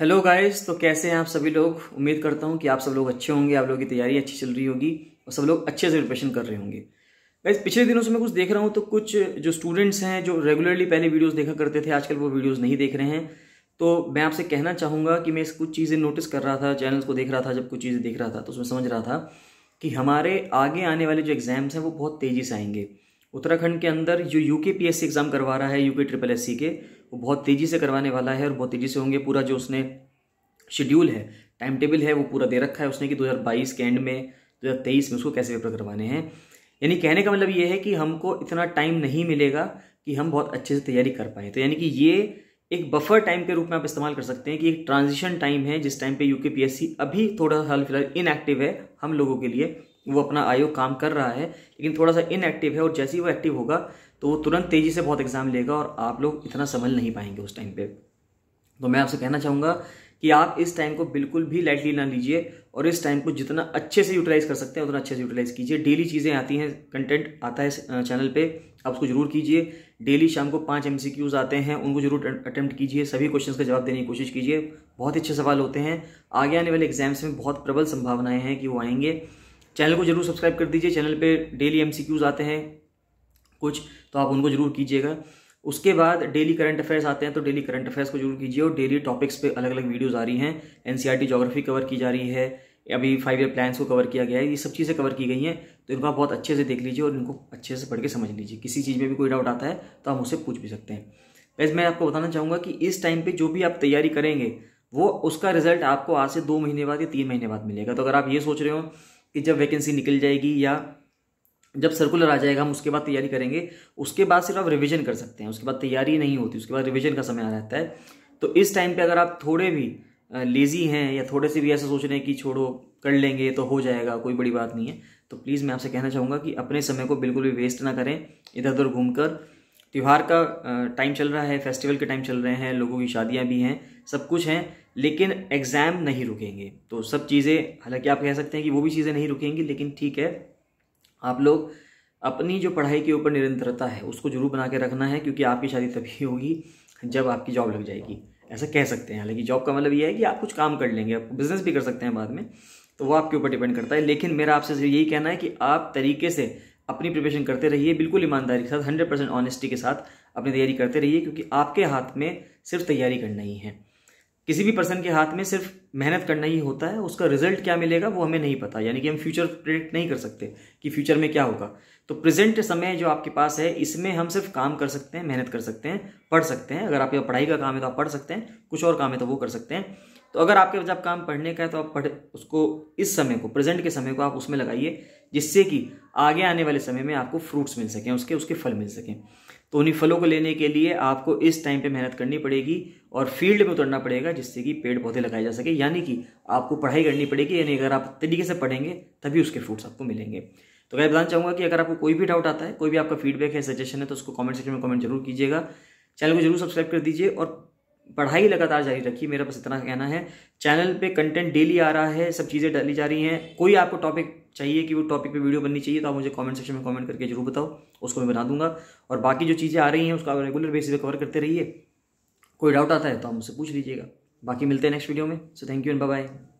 hello guys तो कैसे हैं आप सभी लोग उम्मीद करता हूँ कि आप सब लोग अच्छे होंगे आप लोगों की तैयारी अच्छी चल रही होगी और सब लोग अच्छे से प्रिपरेशन कर रहे होंगे गाइस पिछले दिनों से मैं कुछ देख रहा हूँ तो कुछ जो स्टूडेंट्स हैं जो रेगुलरली पहले वीडियोस देखा करते थे आजकल वो वीडियोज़ नहीं देख रहे हैं तो मैं आपसे कहना चाहूँगा कि मैं कुछ चीज़ें नोटिस कर रहा था चैनल्स को देख रहा था जब कुछ चीज़ें देख रहा था तो उसमें समझ रहा था कि हमारे आगे आने वाले जो एग्ज़ाम्स हैं वो बहुत तेज़ी से आएंगे उत्तराखंड के अंदर जो यू के पी एग्ज़ाम करवा रहा है यू के ट्रिपल एस के वो बहुत तेज़ी से करवाने वाला है और बहुत तेज़ी से होंगे पूरा जो उसने शेड्यूल है टाइम टेबल है वो पूरा दे रखा है उसने कि 2022 के एंड में 2023 में उसको कैसे पेपर करवाने हैं यानी कहने का मतलब ये है कि हमको इतना टाइम नहीं मिलेगा कि हम बहुत अच्छे से तैयारी कर पाएँ तो यानी कि ये एक बफर टाइम के रूप में आप इस्तेमाल कर सकते हैं कि एक ट्रांजिशन टाइम है जिस टाइम पे यूके पीएससी अभी थोड़ा सा हाल फिलहाल इनएक्टिव है हम लोगों के लिए वो अपना आयोग काम कर रहा है लेकिन थोड़ा सा इनएक्टिव है और जैसे ही वो एक्टिव होगा तो वो तुरंत तेज़ी से बहुत एग्ज़ाम लेगा और आप लोग इतना संभल नहीं पाएंगे उस टाइम पर तो मैं आपसे कहना चाहूँगा कि आप इस टाइम को बिल्कुल भी लाइटली ना लीजिए और इस टाइम को जितना अच्छे से यूटिलाइज़ कर सकते हैं उतना अच्छे से यूटिलाइज़ कीजिए डेली चीज़ें आती हैं कंटेंट आता है चैनल पे आप उसको जरूर कीजिए डेली शाम को पांच एम आते हैं उनको जरूर अटैम्प्ट कीजिए सभी क्वेश्चंस का जवाब देने की कोशिश कीजिए बहुत अच्छे सवाल होते हैं आगे आने वाले एग्जाम्स में बहुत प्रबल संभावनाएं हैं कि वो आएंगे चैनल को जरूर सब्सक्राइब कर दीजिए चैनल पर डेली एम आते हैं कुछ तो आप उनको जरूर कीजिएगा उसके बाद डेली करंट अफेयर्स आते हैं तो डेली करंट अफेयर्स को जरूर कीजिए और डेली टॉपिक्स पे अलग अलग वीडियोज़ आ रही हैं एन सी जोग्राफी कवर की जा रही है अभी फाइव ईयर प्लान्स को कवर किया गया है ये सब चीज़ें कवर की गई हैं तो इनको आप बहुत अच्छे से देख लीजिए और इनको अच्छे से पढ़ के समझ लीजिए किसी चीज़ में भी कोई डाउट आता है तो आप उसे पूछ भी सकते हैं वैसे मैं आपको बताना चाहूँगा कि इस टाइम पर जो भी आप तैयारी करेंगे वो उसका रिजल्ट आपको आज से दो महीने बाद या तीन महीने बाद मिलेगा तो अगर आप ये सोच रहे हो कि जब वैकेंसी निकल जाएगी या जब सर्कुलर आ जाएगा हम उसके बाद तैयारी करेंगे उसके बाद सिर्फ आप रिविजन कर सकते हैं उसके बाद तैयारी नहीं होती उसके बाद रिविजन का समय आ जाता है तो इस टाइम पर अगर आप थोड़े भी लेज़ी हैं या थोड़े से भी ऐसा सोच रहे हैं कि छोड़ो कर लेंगे तो हो जाएगा कोई बड़ी बात नहीं है तो प्लीज़ मैं आपसे कहना चाहूँगा कि अपने समय को बिल्कुल भी वेस्ट ना करें इधर उधर घूम कर त्यौहार का टाइम चल रहा है फेस्टिवल के टाइम चल रहे हैं लोगों की शादियाँ भी हैं सब कुछ हैं लेकिन एग्ज़ाम नहीं रुकेंगे तो सब चीज़ें हालांकि आप कह सकते हैं कि वो भी चीज़ें नहीं रुकेंगी लेकिन ठीक है आप लोग अपनी जो पढ़ाई के ऊपर निरंतरता है उसको जरूर बना के रखना है क्योंकि आपकी शादी तभी होगी जब आपकी जॉब लग जाएगी ऐसा कह सकते हैं हालांकि जॉब का मतलब यह है कि आप कुछ काम कर लेंगे आप बिजनेस भी कर सकते हैं बाद में तो वो आपके ऊपर डिपेंड करता है लेकिन मेरा आपसे यही कहना है कि आप तरीके से अपनी प्रिपरेशन करते रहिए बिल्कुल ईमानदारी के साथ हंड्रेड परसेंट ऑनेस्टी के साथ अपनी तैयारी करते रहिए क्योंकि आपके हाथ में सिर्फ तैयारी करना ही है किसी भी पर्सन के हाथ में सिर्फ मेहनत करना ही होता है उसका रिजल्ट क्या मिलेगा वो हमें नहीं पता यानी कि हम फ्यूचर प्रेडिक्ट नहीं कर सकते कि फ्यूचर में क्या होगा तो प्रेजेंट समय जो आपके पास है इसमें हम सिर्फ काम कर सकते हैं मेहनत कर सकते हैं पढ़ सकते हैं अगर आपके पढ़ाई का काम है तो आप पढ़ सकते हैं कुछ और काम है तो वो कर सकते हैं तो अगर आपके पास आप काम पढ़ने का है तो आप पढ़ उसको इस समय को प्रेजेंट के समय को आप उसमें लगाइए जिससे कि आगे आने वाले समय में आपको फ्रूट्स मिल सकें उसके उसके फल मिल सकें तो उन्हीं फलों को लेने के लिए आपको इस टाइम पे मेहनत करनी पड़ेगी और फील्ड में उतरना पड़ेगा जिससे कि पेड़ पौधे लगाए जा सके यानी कि आपको पढ़ाई करनी पड़ेगी यानी अगर आप तरीके से पढ़ेंगे तभी उसके फ्रूट्स आपको मिलेंगे तो मैं बताना चाहूँगा कि अगर आपको कोई भी डाउट आता है कोई भी आपका फीडबैक है सजेशन है तो उसको कॉमेंट सेक्शन में कॉमेंट जरूर कीजिएगा चैनल को जरूर सब्सक्राइब कर दीजिए और पढ़ाई लगातार जारी रखिए मेरा बस इतना कहना है चैनल पे कंटेंट डेली आ रहा है सब चीज़ें डाली जा रही हैं कोई आपको टॉपिक चाहिए कि वो टॉपिक पे वीडियो बननी चाहिए तो आप मुझे कमेंट सेक्शन में कमेंट करके जरूर बताओ उसको मैं बना दूंगा और बाकी जो चीज़ें आ रही हैं उसका रेगुलर बेसिस पे कवर करते रहिए कोई डाउट आता है तो आप मुझसे पूछ लीजिएगा बाकी मिलते हैं नेक्स्ट वीडियो में so thank you and bye